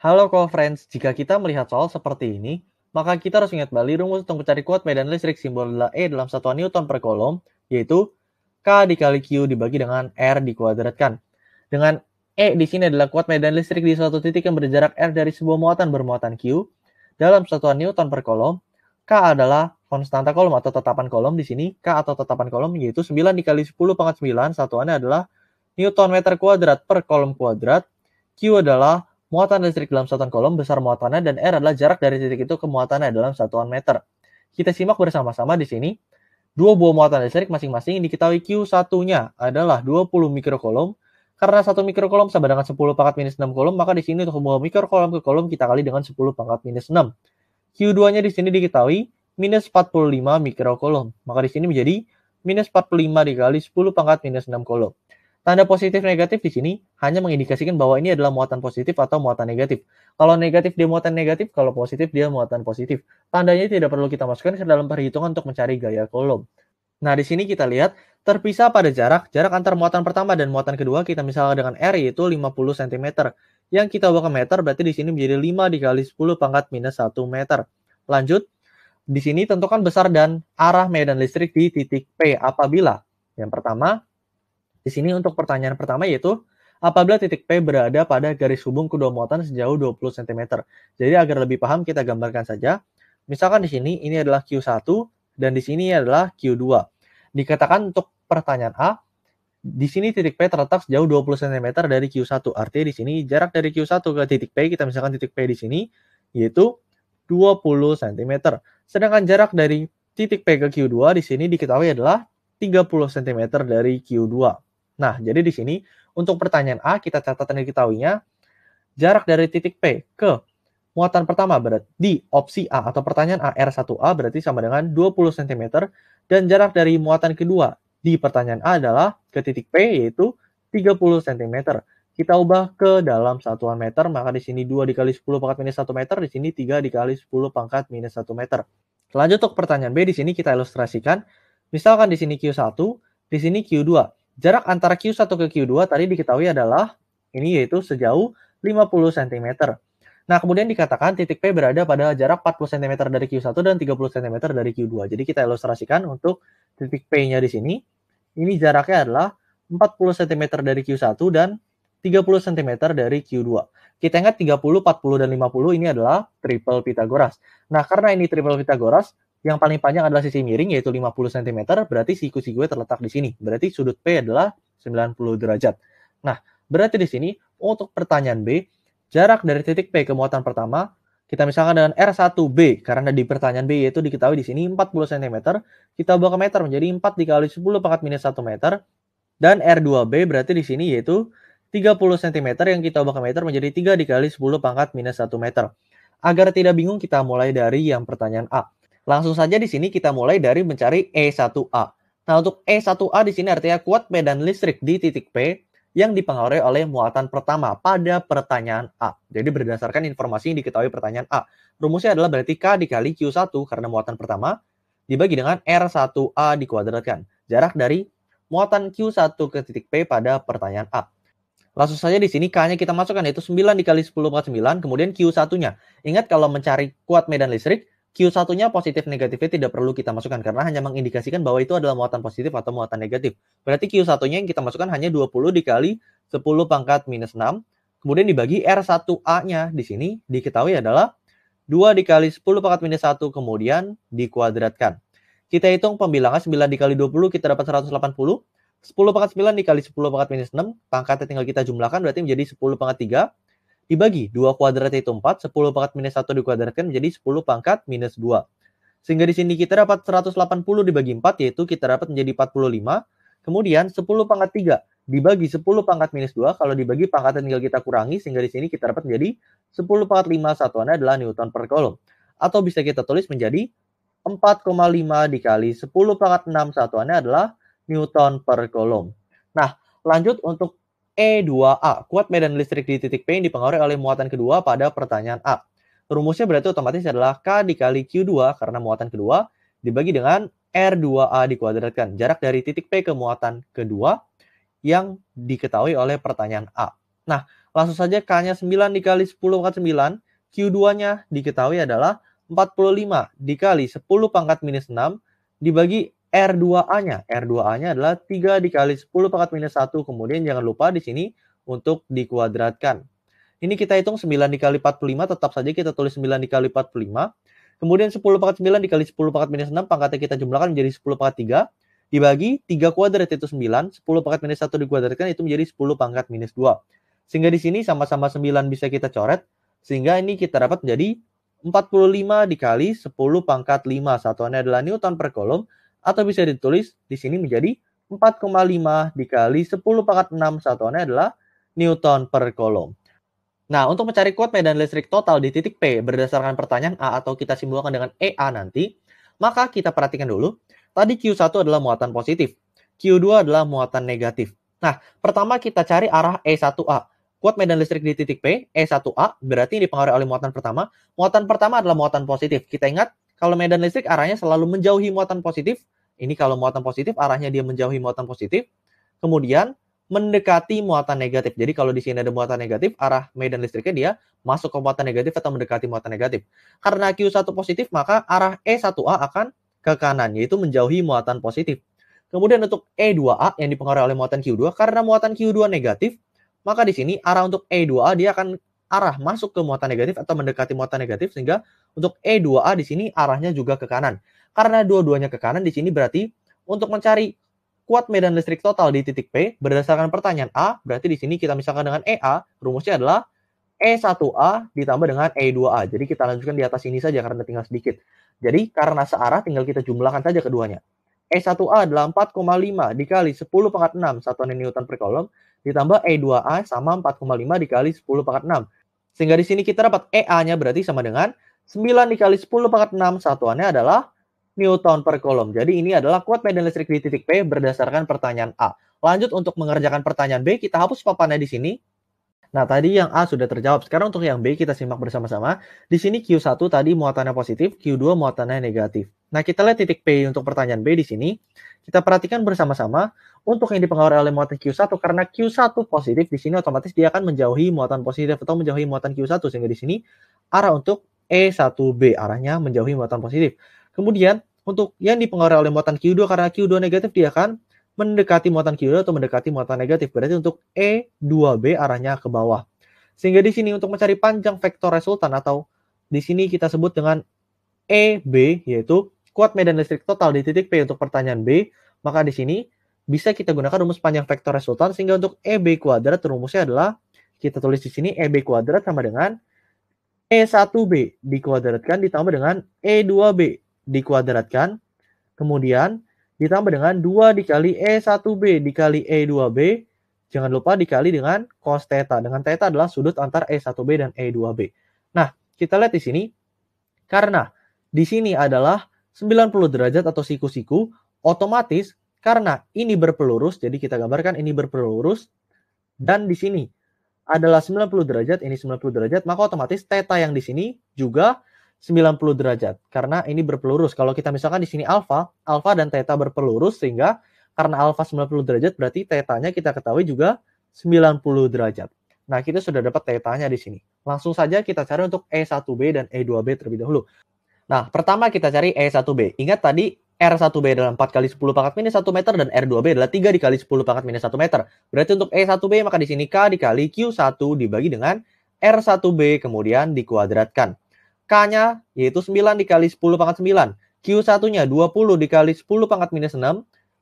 Halo call friends, jika kita melihat soal seperti ini, maka kita harus ingat balik rumus untuk mencari kuat medan listrik simbol adalah E dalam satuan Newton per kolom, yaitu K dikali Q dibagi dengan R dikuadratkan. Dengan E di sini adalah kuat medan listrik di suatu titik yang berjarak R dari sebuah muatan bermuatan Q. Dalam satuan Newton per kolom, K adalah konstanta kolom atau tetapan kolom di sini. K atau tetapan kolom yaitu 9 dikali 10 pangkat 9, satuannya adalah Newton meter kuadrat per kolom kuadrat. Q adalah Muatan listrik dalam satuan kolom besar muatannya dan R adalah jarak dari titik itu ke muatannya dalam satuan meter. Kita simak bersama-sama di sini. Dua buah muatan listrik masing-masing diketahui Q satunya adalah 20 mikrokolom. Karena satu mikrokolom sama dengan 10 pangkat minus 6 kolom, maka di sini untuk hubungan mikrokolom ke kolom kita kali dengan 10 pangkat minus 6. Q2-nya di sini diketahui minus 45 mikrokolom. Maka di sini menjadi minus 45 dikali 10 pangkat minus 6 kolom. Tanda positif negatif di sini hanya mengindikasikan bahwa ini adalah muatan positif atau muatan negatif. Kalau negatif dia muatan negatif, kalau positif dia muatan positif. Tandanya tidak perlu kita masukkan ke dalam perhitungan untuk mencari gaya kolom. Nah, di sini kita lihat terpisah pada jarak. Jarak antar muatan pertama dan muatan kedua kita misalnya dengan R yaitu 50 cm. Yang kita ubah ke meter berarti di sini menjadi 5 dikali 10 pangkat minus 1 meter. Lanjut, di sini tentukan besar dan arah medan listrik di titik P apabila yang pertama di sini untuk pertanyaan pertama yaitu, apabila titik P berada pada garis hubung kedua muatan sejauh 20 cm. Jadi agar lebih paham kita gambarkan saja. Misalkan di sini ini adalah Q1 dan di sini adalah Q2. Dikatakan untuk pertanyaan A, di sini titik P terletak sejauh 20 cm dari Q1. Artinya di sini jarak dari Q1 ke titik P, kita misalkan titik P di sini, yaitu 20 cm. Sedangkan jarak dari titik P ke Q2 di sini diketahui adalah 30 cm dari Q2. Nah, jadi di sini untuk pertanyaan A kita catat dan diketahuinya jarak dari titik P ke muatan pertama berarti di opsi A atau pertanyaan A R1A berarti sama dengan 20 cm dan jarak dari muatan kedua di pertanyaan A adalah ke titik P yaitu 30 cm. Kita ubah ke dalam satuan meter, maka di sini 2 dikali 10 pangkat minus 1 meter, di sini 3 dikali 10 pangkat minus 1 meter. Lanjut untuk pertanyaan B, di sini kita ilustrasikan. Misalkan di sini Q1, di sini Q2. Jarak antara Q1 ke Q2 tadi diketahui adalah ini yaitu sejauh 50 cm. Nah, kemudian dikatakan titik P berada pada jarak 40 cm dari Q1 dan 30 cm dari Q2. Jadi kita ilustrasikan untuk titik P-nya di sini. Ini jaraknya adalah 40 cm dari Q1 dan 30 cm dari Q2. Kita ingat 30, 40, dan 50 ini adalah triple Pythagoras. Nah, karena ini triple Pythagoras, yang paling panjang adalah sisi miring yaitu 50 cm, berarti siku-siku gue terletak di sini. Berarti sudut P adalah 90 derajat. Nah, berarti di sini untuk pertanyaan B, jarak dari titik P ke muatan pertama kita misalkan dengan R1B karena di pertanyaan B yaitu diketahui di sini 40 cm, kita ubah ke meter menjadi 4 dikali 10 pangkat minus 1 meter dan R2B berarti di sini yaitu 30 cm yang kita ubah ke meter menjadi 3 dikali 10 pangkat minus 1 meter. Agar tidak bingung kita mulai dari yang pertanyaan A. Langsung saja di sini kita mulai dari mencari E1A. Nah, untuk E1A di sini artinya kuat medan listrik di titik P yang dipengaruhi oleh muatan pertama pada pertanyaan A. Jadi berdasarkan informasi yang diketahui pertanyaan A. Rumusnya adalah berarti K dikali Q1 karena muatan pertama dibagi dengan R1A dikuadratkan. Jarak dari muatan Q1 ke titik P pada pertanyaan A. Langsung saja di sini K-nya kita masukkan yaitu 9 dikali 10 9, kemudian Q1-nya. Ingat kalau mencari kuat medan listrik, Q1-nya positif negatifnya tidak perlu kita masukkan karena hanya mengindikasikan bahwa itu adalah muatan positif atau muatan negatif. Berarti Q1-nya yang kita masukkan hanya 20 dikali 10 pangkat minus 6. Kemudian dibagi R1A-nya di sini diketahui adalah 2 dikali 10 pangkat minus 1 kemudian dikuadratkan. Kita hitung pembilangan 9 dikali 20 kita dapat 180. 10 pangkat 9 dikali 10 pangkat minus 6 pangkatnya tinggal kita jumlahkan berarti menjadi 10 pangkat 3 dibagi 2 kuadrat itu 4, 10 pangkat minus 1 dikuadratkan menjadi 10 pangkat minus 2. Sehingga di sini kita dapat 180 dibagi 4, yaitu kita dapat menjadi 45. Kemudian 10 pangkat 3 dibagi 10 pangkat minus 2, kalau dibagi pangkat tinggal kita kurangi, sehingga di sini kita dapat menjadi 10 pangkat 5 satuannya adalah Newton per kolom. Atau bisa kita tulis menjadi 4,5 dikali 10 pangkat 6 satuannya adalah Newton per kolom. Nah, lanjut untuk E2A. Kuat medan listrik di titik P yang dipengaruhi oleh muatan kedua pada pertanyaan A. Rumusnya berarti otomatis adalah K dikali Q2 karena muatan kedua dibagi dengan R2A dikuadratkan. Jarak dari titik P ke muatan kedua yang diketahui oleh pertanyaan A. Nah, langsung saja K-nya 9 dikali 10 pangkat 9. Q2-nya diketahui adalah 45 dikali 10 pangkat minus 6 dibagi R2A-nya. R2A-nya adalah 3 dikali 10 pangkat minus 1. Kemudian jangan lupa di sini untuk dikuadratkan. Ini kita hitung 9 dikali 45, tetap saja kita tulis 9 dikali 45. Kemudian 10 pangkat 9 dikali 10 pangkat minus 6, pangkatnya kita jumlahkan menjadi 10 pangkat 3. Dibagi 3 kuadrat itu 9, 10 pangkat minus 1 dikuadratkan itu menjadi 10 pangkat minus 2. Sehingga di sini sama-sama 9 bisa kita coret, sehingga ini kita dapat menjadi 45 dikali 10 pangkat 5. Satuannya adalah Newton per kolom, atau bisa ditulis di sini menjadi 4,5 dikali 10 pangkat 6 satuannya adalah Newton per kolom. Nah, untuk mencari kuat medan listrik total di titik P berdasarkan pertanyaan A atau kita simbolkan dengan EA nanti, maka kita perhatikan dulu. Tadi Q1 adalah muatan positif, Q2 adalah muatan negatif. Nah, pertama kita cari arah E1A. Kuat medan listrik di titik P, E1A, berarti dipengaruhi oleh muatan pertama. Muatan pertama adalah muatan positif. Kita ingat, kalau medan listrik arahnya selalu menjauhi muatan positif, ini kalau muatan positif arahnya dia menjauhi muatan positif, kemudian mendekati muatan negatif. Jadi kalau di sini ada muatan negatif, arah medan listriknya dia masuk ke muatan negatif atau mendekati muatan negatif. Karena Q1 positif, maka arah E1A akan ke kanan, yaitu menjauhi muatan positif. Kemudian untuk E2A yang dipengaruhi oleh muatan Q2, karena muatan Q2 negatif, maka di sini arah untuk E2A dia akan arah masuk ke muatan negatif atau mendekati muatan negatif sehingga untuk E2A di sini arahnya juga ke kanan. Karena dua-duanya ke kanan di sini berarti untuk mencari kuat medan listrik total di titik P berdasarkan pertanyaan A, berarti di sini kita misalkan dengan EA, rumusnya adalah E1A ditambah dengan E2A. Jadi kita lanjutkan di atas ini saja karena tinggal sedikit. Jadi karena searah tinggal kita jumlahkan saja keduanya. E1A adalah 4,5 dikali 10 pangkat 6 satuan Newton per kolom ditambah E2A sama 4,5 dikali 10 pangkat 6. Sehingga di sini kita dapat EA-nya berarti sama dengan 9 dikali 10 pangkat 6 satuannya adalah Newton per kolom. Jadi ini adalah kuat medan listrik di titik P berdasarkan pertanyaan A. Lanjut untuk mengerjakan pertanyaan B, kita hapus papannya di sini. Nah, tadi yang A sudah terjawab. Sekarang untuk yang B kita simak bersama-sama. Di sini Q1 tadi muatannya positif, Q2 muatannya negatif. Nah, kita lihat titik P untuk pertanyaan B di sini. Kita perhatikan bersama-sama untuk yang dipengaruhi oleh muatan Q1 karena Q1 positif di sini otomatis dia akan menjauhi muatan positif atau menjauhi muatan Q1 sehingga di sini arah untuk E1B arahnya menjauhi muatan positif. Kemudian untuk yang dipengaruhi oleh muatan Q2 karena Q2 negatif dia akan mendekati muatan kiri atau mendekati muatan negatif. Berarti untuk E2B arahnya ke bawah. Sehingga di sini untuk mencari panjang vektor resultan atau di sini kita sebut dengan EB yaitu kuat medan listrik total di titik P untuk pertanyaan B, maka di sini bisa kita gunakan rumus panjang vektor resultan sehingga untuk EB kuadrat rumusnya adalah kita tulis di sini EB kuadrat sama dengan E1B dikuadratkan ditambah dengan E2B dikuadratkan. Kemudian ditambah dengan 2 dikali E1B dikali E2B. Jangan lupa dikali dengan cos theta. Dengan theta adalah sudut antar E1B dan E2B. Nah, kita lihat di sini. Karena di sini adalah 90 derajat atau siku-siku, otomatis karena ini berpelurus, jadi kita gambarkan ini berpelurus, dan di sini adalah 90 derajat, ini 90 derajat, maka otomatis theta yang di sini juga 90 derajat karena ini berpelurus. Kalau kita misalkan di sini alfa, alfa dan theta berpelurus sehingga karena alfa 90 derajat berarti tetanya kita ketahui juga 90 derajat. Nah, kita sudah dapat tetanya di sini. Langsung saja kita cari untuk E1B dan E2B terlebih dahulu. Nah, pertama kita cari E1B. Ingat tadi R1B adalah 4 kali 10 pangkat minus 1 meter dan R2B adalah 3 dikali 10 pangkat minus 1 meter. Berarti untuk E1B maka di sini K dikali Q1 dibagi dengan R1B kemudian dikuadratkan. K-nya yaitu 9 dikali 10 pangkat 9. Q1-nya 20 dikali 10 pangkat minus 6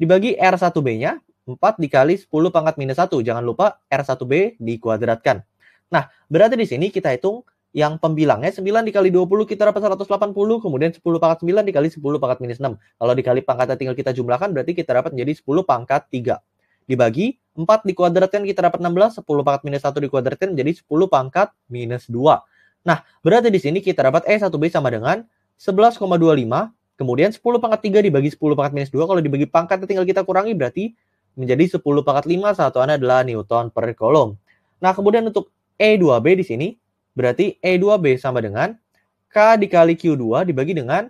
dibagi R1B-nya 4 dikali 10 pangkat minus 1. Jangan lupa R1B dikuadratkan. Nah, berarti di sini kita hitung yang pembilangnya 9 dikali 20 kita dapat 180, kemudian 10 pangkat 9 dikali 10 pangkat minus 6. Kalau dikali pangkatnya tinggal kita jumlahkan, berarti kita dapat menjadi 10 pangkat 3. Dibagi 4 dikuadratkan kita dapat 16, 10 pangkat minus 1 dikuadratkan menjadi 10 pangkat minus 2. Nah, berarti di sini kita dapat E 1B sama dengan 11,25, kemudian 10 pangkat 3 dibagi 10 pangkat minus 2, kalau dibagi pangkat tinggal kita kurangi berarti menjadi 10 pangkat 5, satuannya adalah Newton per kolom. Nah, kemudian untuk E2B di sini, berarti E2B sama dengan K dikali Q2 dibagi dengan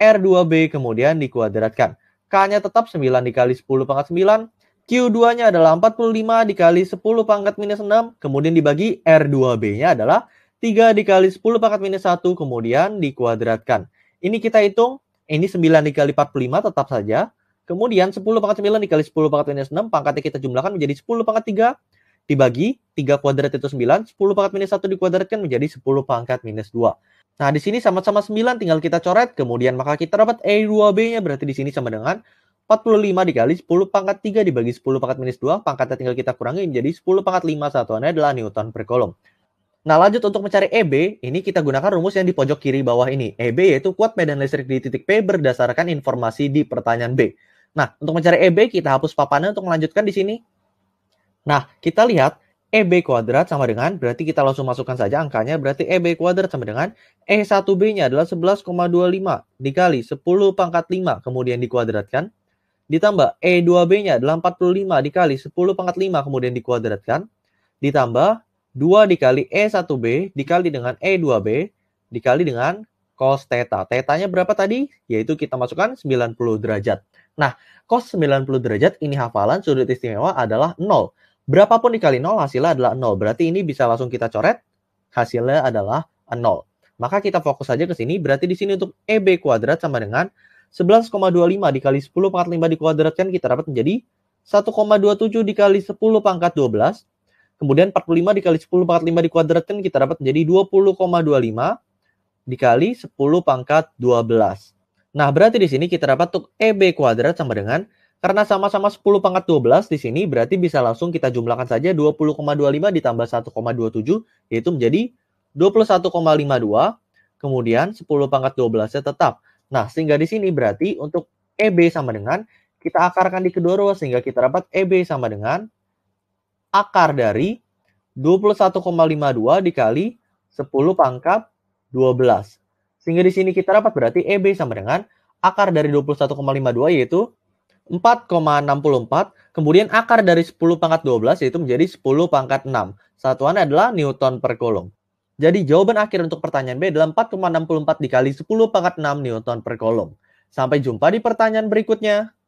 R2B kemudian dikuadratkan. K-nya tetap 9 dikali 10 pangkat 9, Q2-nya adalah 45 dikali 10 pangkat minus 6, kemudian dibagi R2B-nya adalah 3 dikali 10 pangkat minus 1 kemudian dikuadratkan. Ini kita hitung, ini 9 dikali 45 tetap saja. Kemudian 10 pangkat 9 dikali 10 pangkat minus 6 pangkatnya kita jumlahkan menjadi 10 pangkat 3 dibagi 3 kuadrat itu 9, 10 pangkat minus 1 dikuadratkan menjadi 10 pangkat minus 2. Nah, di sini sama-sama 9 tinggal kita coret, kemudian maka kita dapat E2B-nya berarti di sini sama dengan 45 dikali 10 pangkat 3 dibagi 10 pangkat minus 2, pangkatnya tinggal kita kurangi menjadi 10 pangkat 5 satuannya adalah Newton per kolom. Nah, lanjut untuk mencari EB, ini kita gunakan rumus yang di pojok kiri bawah ini. EB yaitu kuat medan listrik di titik P berdasarkan informasi di pertanyaan B. Nah, untuk mencari EB, kita hapus papannya untuk melanjutkan di sini. Nah, kita lihat EB kuadrat sama dengan, berarti kita langsung masukkan saja angkanya, berarti EB kuadrat sama dengan E1B-nya adalah 11,25 dikali 10 pangkat 5, kemudian dikuadratkan. Ditambah E2B-nya adalah 45 dikali 10 pangkat 5, kemudian dikuadratkan. Ditambah 2 dikali E1B dikali dengan E2B dikali dengan cos theta. Tetanya berapa tadi? Yaitu kita masukkan 90 derajat. Nah, cos 90 derajat ini hafalan sudut istimewa adalah 0. Berapapun dikali 0 hasilnya adalah 0. Berarti ini bisa langsung kita coret. Hasilnya adalah 0. Maka kita fokus saja ke sini. Berarti di sini untuk EB kuadrat sama dengan 11,25 dikali 10 pangkat 5 dikuadratkan kita dapat menjadi 1,27 dikali 10 pangkat 12 Kemudian 45 dikali 10 pangkat 5 dikuadratkan kita dapat menjadi 20,25 dikali 10 pangkat 12. Nah, berarti di sini kita dapat untuk EB kuadrat sama dengan karena sama-sama 10 pangkat 12 di sini berarti bisa langsung kita jumlahkan saja 20,25 ditambah 1,27 yaitu menjadi 21,52. Kemudian 10 pangkat 12-nya tetap. Nah, sehingga di sini berarti untuk EB sama dengan kita akarkan di kedua ruas sehingga kita dapat EB sama dengan akar dari 21,52 dikali 10 pangkat 12. Sehingga di sini kita dapat berarti EB sama dengan akar dari 21,52 yaitu 4,64. Kemudian akar dari 10 pangkat 12 yaitu menjadi 10 pangkat 6. satuan adalah Newton per kolom. Jadi jawaban akhir untuk pertanyaan B adalah 4,64 dikali 10 pangkat 6 Newton per kolom. Sampai jumpa di pertanyaan berikutnya.